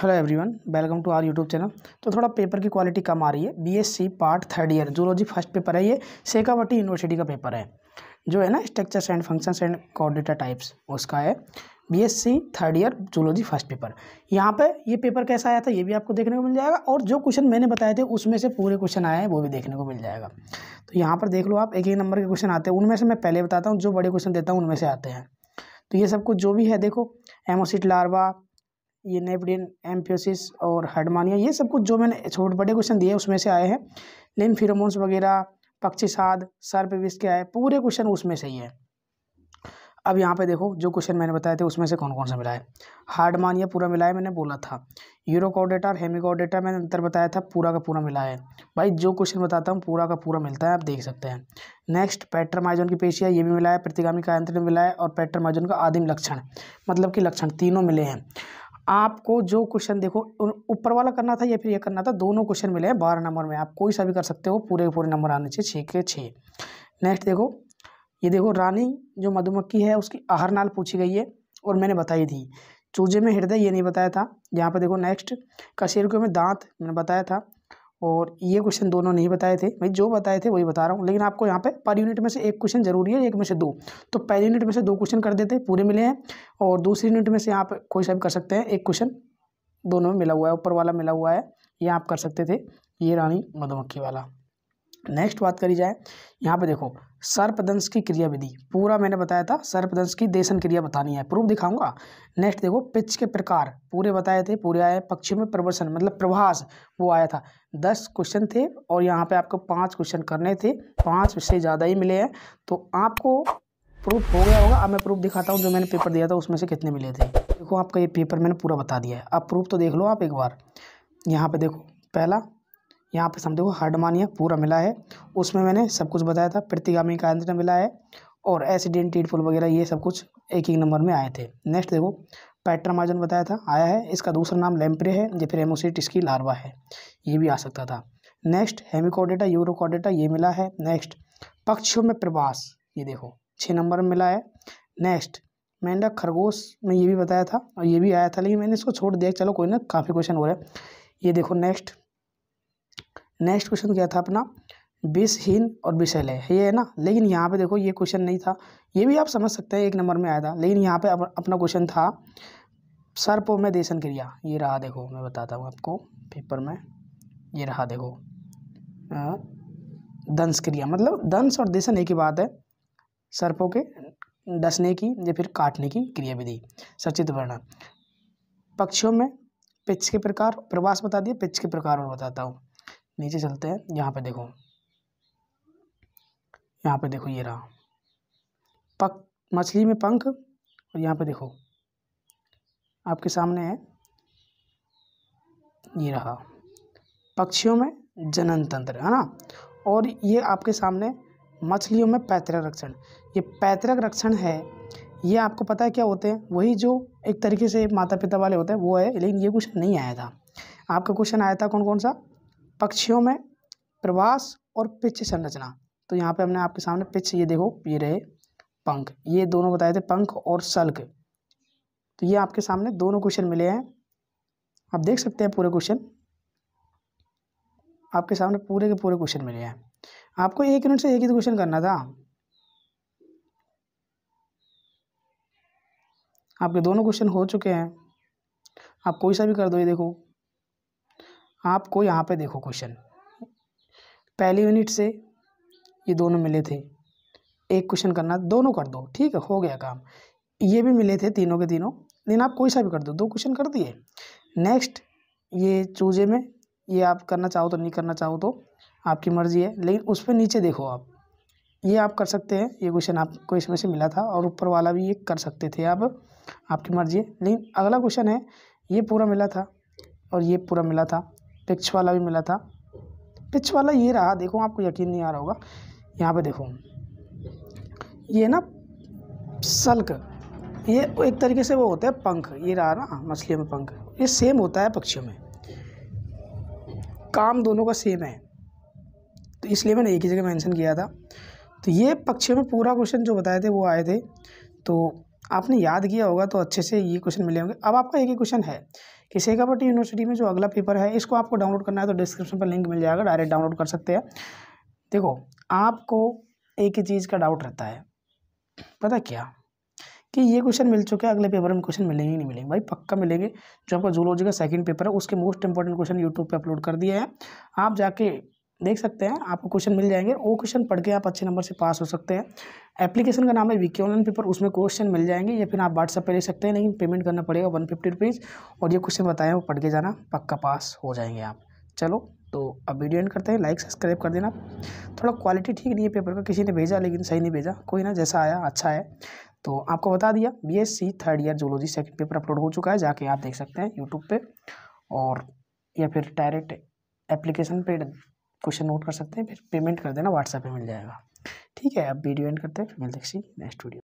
hello everyone welcome to our YouTube channel तो थोड़ा paper की क्वालिटी कम आ रही है BSc part third year zoology first paper है ये शेखावटी यूनिवर्सिटी का पेपर है जो है ना structures and functions and coordinator types उसका है BSc third year zoology first paper यहाँ पर ये पेपर कैसा आया था ये भी आपको देखने को मिल जाएगा और जो क्वेश्चन मैंने बताए थे उसमें से पूरे क्वेश्चन आए हैं वो भी देखने को मिल जाएगा तो यहाँ पर देख लो आप एक एक नंबर के क्वेश्चन आते हैं उनमें से मैं पहले बताता हूँ जो बड़े क्वेश्चन देता हूँ उनमें से आते हैं तो ये सब कुछ जो भी है देखो एमोसिट लार्वा ये नेपडिन एम्फियोसिस और हडमानिया ये सब कुछ जो मैंने छोटे बड़े क्वेश्चन दिए उसमें से आए हैं लिन फिरोमोन्स वगैरह पक्षी साध सर्प विष के आए पूरे क्वेश्चन उसमें से ही है अब यहाँ पे देखो जो क्वेश्चन मैंने बताए थे उसमें से कौन कौन सा मिला है हार्डमानिया पूरा मिला है मैंने बोला था यूरोकोडेटा और हेमिकोडेटा मैंने अंतर बताया था पूरा का पूरा मिला है भाई जो क्वेश्चन बताता हूँ पूरा का पूरा मिलता है आप देख सकते हैं नेक्स्ट पैट्रमाइजोन की पेशिया ये भी मिला है प्रतिगामी का अंतर मिला है और पैट्रमाइजोन का आदिम लक्षण मतलब कि लक्षण तीनों मिले हैं आपको जो क्वेश्चन देखो ऊपर वाला करना था या फिर ये करना था दोनों क्वेश्चन मिले हैं बारह नंबर में आप कोई सा भी कर सकते हो पूरे पूरे नंबर आने चाहिए छः के छः नेक्स्ट देखो ये देखो रानी जो मधुमक्खी है उसकी आहर नाल पूछी गई है और मैंने बताई थी चूजे में हृदय ये नहीं बताया था यहाँ पर देखो नेक्स्ट कशेरुके में दांत मैंने बताया था और ये क्वेश्चन दोनों नहीं बताए थे भाई जो बताए थे वही बता रहा हूँ लेकिन आपको यहाँ पे पर यूनिट में से एक क्वेश्चन जरूरी है एक में से दो तो पहले यूनिट में से दो क्वेश्चन कर देते हैं पूरे मिले हैं और दूसरी यूनिट में से आप कोई सा भी कर सकते हैं एक क्वेश्चन दोनों में मिला हुआ है ऊपर वाला मिला हुआ है ये आप कर सकते थे ये रानी मधुमक्खी वाला नेक्स्ट बात करी जाए यहाँ पे देखो सर्पदंश की क्रिया विधि पूरा मैंने बताया था सर्पदंश की देशन क्रिया बतानी है प्रूफ दिखाऊंगा नेक्स्ट देखो पिच के प्रकार पूरे बताए थे पूरे आए पक्षियों में प्रवर्सन मतलब प्रभास वो आया था दस क्वेश्चन थे और यहाँ पे आपको पांच क्वेश्चन करने थे पांच से ज़्यादा ही मिले हैं तो आपको प्रूफ हो गया होगा अब मैं प्रूफ दिखाता हूँ जो मैंने पेपर दिया था उसमें से कितने मिले थे देखो आपका ये पेपर मैंने पूरा बता दिया है अब प्रूफ तो देख लो आप एक बार यहाँ पर देखो पहला यहाँ पर समझो हार्डमानिया पूरा मिला है उसमें मैंने सब कुछ बताया था प्रतिगामी का अंतर मिला है और एसिडेंट फुल वगैरह ये सब कुछ एक एक नंबर में आए थे नेक्स्ट देखो पैट्रामाजन बताया था आया है इसका दूसरा नाम लेम्प्रे है या फिर हेमोसिट इसकी लार्वा है ये भी आ सकता था नेक्स्ट हेमिकोडेटा यूरोकोडेटा ये मिला है नेक्स्ट पक्षियों में प्रवास ये देखो छः नंबर में मिला है नेक्स्ट मेंढक खरगोश में ये भी बताया था और ये भी आया था लेकिन मैंने इसको छोड़ दिया चलो कोई ना काफ़ी क्वेश्चन हो रहा है ये देखो नेक्स्ट नेक्स्ट क्वेश्चन क्या था अपना विषहीन और है ये है ना लेकिन यहाँ पे देखो ये क्वेश्चन नहीं था ये भी आप समझ सकते हैं एक नंबर में आया था लेकिन यहाँ पे अपना क्वेश्चन था सर्पों में देशन क्रिया ये रहा देखो मैं बताता हूँ आपको पेपर में ये रहा देखो दंश क्रिया मतलब दंश और देशन एक ही बात है सर्पों के डसने की या फिर काटने की क्रिया विधि सचित वर्णन पक्षियों में पिच के प्रकार प्रवास बता दिए पिच के प्रकार और बताता हूँ नीचे चलते हैं यहाँ पे देखो यहाँ पे देखो ये रहा पक मछली में पंख और यहाँ पे देखो आपके सामने है ये रहा पक्षियों में जनन तंत्र है ना और ये आपके सामने मछलियों में पैतृक रक्षण ये पैतृक रक्षण है ये आपको पता है क्या होते हैं वही जो एक तरीके से माता पिता वाले होते हैं वो है लेकिन ये क्वेश्चन नहीं आया था आपका क्वेश्चन आया था कौन कौन सा पक्षियों में प्रवास और पिच संरचना तो यहाँ पे हमने आपके सामने पिच ये देखो ये रहे पंख ये दोनों बताए थे पंख और सल्क तो ये आपके सामने दोनों क्वेश्चन मिले हैं आप देख सकते हैं पूरे क्वेश्चन आपके सामने पूरे के पूरे क्वेश्चन मिले हैं आपको एक मिनट से एक ही क्वेश्चन तो करना था आपके दोनों क्वेश्चन हो चुके हैं आप कोई सा भी कर दो ये देखो आपको यहाँ पे देखो क्वेश्चन पहली यूनिट से ये दोनों मिले थे एक क्वेश्चन करना दोनों कर दो ठीक है हो गया काम ये भी मिले थे तीनों के तीनों लेकिन आप कोई सा भी कर दो दो क्वेश्चन कर दिए नेक्स्ट ये चूजे में ये आप करना चाहो तो नहीं करना चाहो तो आपकी मर्ज़ी है लेकिन उस पर नीचे देखो आप ये आप कर सकते हैं ये क्वेश्चन आपको इसमें से मिला था और ऊपर वाला भी ये कर सकते थे आप आपकी मर्ज़ी है लेकिन अगला क्वेश्चन है ये पूरा मिला था और ये पूरा मिला था पिच वाला भी मिला था पिच वाला ये रहा देखो आपको यकीन नहीं आ रहा होगा यहाँ पे देखो ये ना सल्क ये एक तरीके से वो होता है पंख ये रहा ना हाँ, मछलियों में पंख ये सेम होता है पक्षियों में काम दोनों का सेम है तो इसलिए मैंने एक ही जगह मेंशन किया था तो ये पक्षियों में पूरा क्वेश्चन जो बताए थे वो आए थे तो आपने याद किया होगा तो अच्छे से ये क्वेश्चन मिले होंगे अब आपका एक ही क्वेश्चन है कि शेखावट यूनिवर्सिटी में जो अगला पेपर है इसको आपको डाउनलोड करना है तो डिस्क्रिप्शन पर लिंक मिल जाएगा डायरेक्ट डाउनलोड कर सकते हैं देखो आपको एक ही चीज़ का डाउट रहता है पता क्या कि ये क्वेश्चन मिल चुके हैं अगले पेपर में क्वेश्चन मिलेंगे ही नहीं मिलेंगे भाई पक्का मिलेंगे जो आपका जूलॉजी का सेकंड पेपर है उसके मोस्ट इंपॉर्टेंट क्वेश्चन यूट्यूब पे अपलोड कर दिया है आप जाके देख सकते हैं आपको क्वेश्चन मिल जाएंगे वो क्वेश्चन पढ़ के आप अच्छे नंबर से पास हो सकते हैं एप्लीकेशन का नाम है विकी ऑनलाइन पेपर उसमें क्वेश्चन मिल जाएंगे या फिर आप व्हाट्सएप पे ले सकते हैं लेकिन पेमेंट करना पड़ेगा वन फिफ्टी रुपीज़ और ये क्वेश्चन बताएं वो पढ़ के जाना पक्का पास हो जाएंगे आप चलो तो अब वीडियो एंड करते हैं लाइक सब्सक्राइब कर देना थोड़ा क्वालिटी ठीक नहीं है पेपर का किसी ने भेजा लेकिन सही नहीं भेजा कोई ना जैसा आया अच्छा है तो आपको बता दिया C third year zoology second paper upload हो चुका है जाके आप देख सकते हैं यूट्यूब पर और या फिर डायरेक्ट एप्लीकेशन पे क्वेश्चन नोट कर सकते हैं फिर पेमेंट कर देना व्हाट्सएप पे मिल जाएगा ठीक है अब वीडियो एंड करते हैं फिर मिलते हैं नेक्स्ट वीडियो